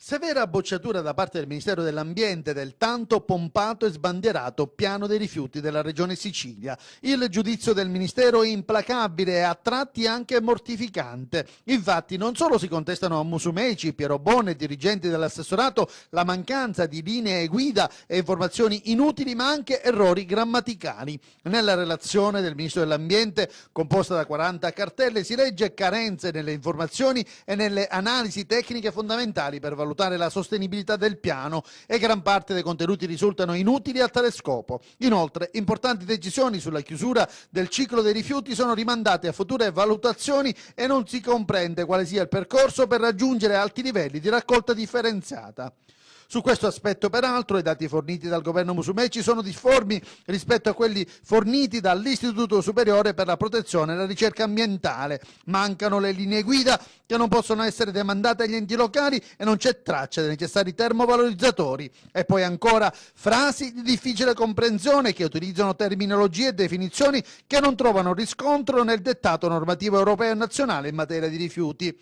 Severa bocciatura da parte del Ministero dell'Ambiente del tanto pompato e sbandierato piano dei rifiuti della Regione Sicilia. Il giudizio del Ministero è implacabile e a tratti anche mortificante. Infatti non solo si contestano a Musumeci, Piero Bone, dirigenti dell'assessorato, la mancanza di linee guida e informazioni inutili, ma anche errori grammaticali. Nella relazione del Ministro dell'Ambiente, composta da 40 cartelle, si legge carenze nelle informazioni e nelle analisi tecniche fondamentali per valutare valutare la sostenibilità del piano e gran parte dei contenuti risultano inutili a tale scopo. Inoltre, importanti decisioni sulla chiusura del ciclo dei rifiuti sono rimandate a future valutazioni e non si comprende quale sia il percorso per raggiungere alti livelli di raccolta differenziata. Su questo aspetto, peraltro, i dati forniti dal governo Musumeci sono difformi rispetto a quelli forniti dall'Istituto Superiore per la Protezione e la Ricerca Ambientale. Mancano le linee guida che non possono essere demandate agli enti locali e non c'è traccia dei necessari termovalorizzatori. E poi ancora frasi di difficile comprensione che utilizzano terminologie e definizioni che non trovano riscontro nel dettato normativo europeo e nazionale in materia di rifiuti.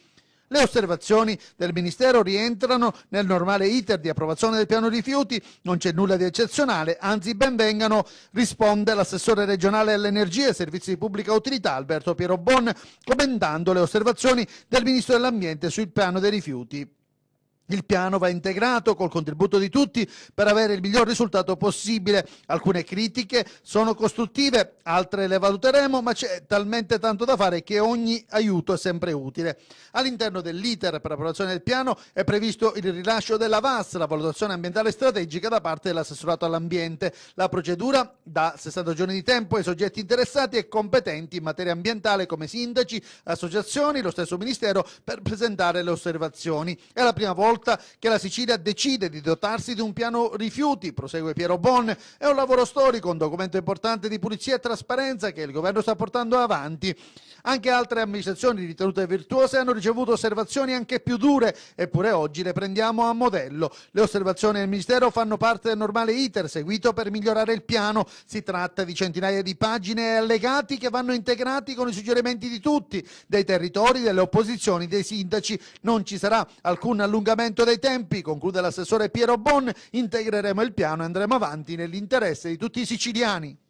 Le osservazioni del Ministero rientrano nel normale iter di approvazione del piano rifiuti, non c'è nulla di eccezionale, anzi benvengano, risponde l'assessore regionale all'energia e servizi di pubblica utilità Alberto Piero Bon, commentando le osservazioni del Ministro dell'Ambiente sul piano dei rifiuti. Il piano va integrato col contributo di tutti per avere il miglior risultato possibile. Alcune critiche sono costruttive, altre le valuteremo, ma c'è talmente tanto da fare che ogni aiuto è sempre utile. All'interno dell'iter per l'approvazione del piano è previsto il rilascio della VAS, la valutazione ambientale strategica da parte dell'assessorato all'ambiente. La procedura dà 60 giorni di tempo ai soggetti interessati e competenti in materia ambientale come sindaci, associazioni, lo stesso ministero per presentare le osservazioni. È la prima volta volta che la Sicilia decide di dotarsi di un piano rifiuti, prosegue Piero Bon, è un lavoro storico, un documento importante di pulizia e trasparenza che il governo sta portando avanti. Anche altre amministrazioni ritenute virtuose hanno ricevuto osservazioni anche più dure, eppure oggi le prendiamo a modello. Le osservazioni del Ministero fanno parte del normale iter seguito per migliorare il piano. Si tratta di centinaia di pagine e allegati che vanno integrati con i suggerimenti di tutti, dei territori, delle opposizioni, dei sindaci. Non ci sarà alcun allungamento L'abbreviamento dei tempi, conclude l'assessore Piero Bon, integreremo il piano e andremo avanti nell'interesse di tutti i siciliani.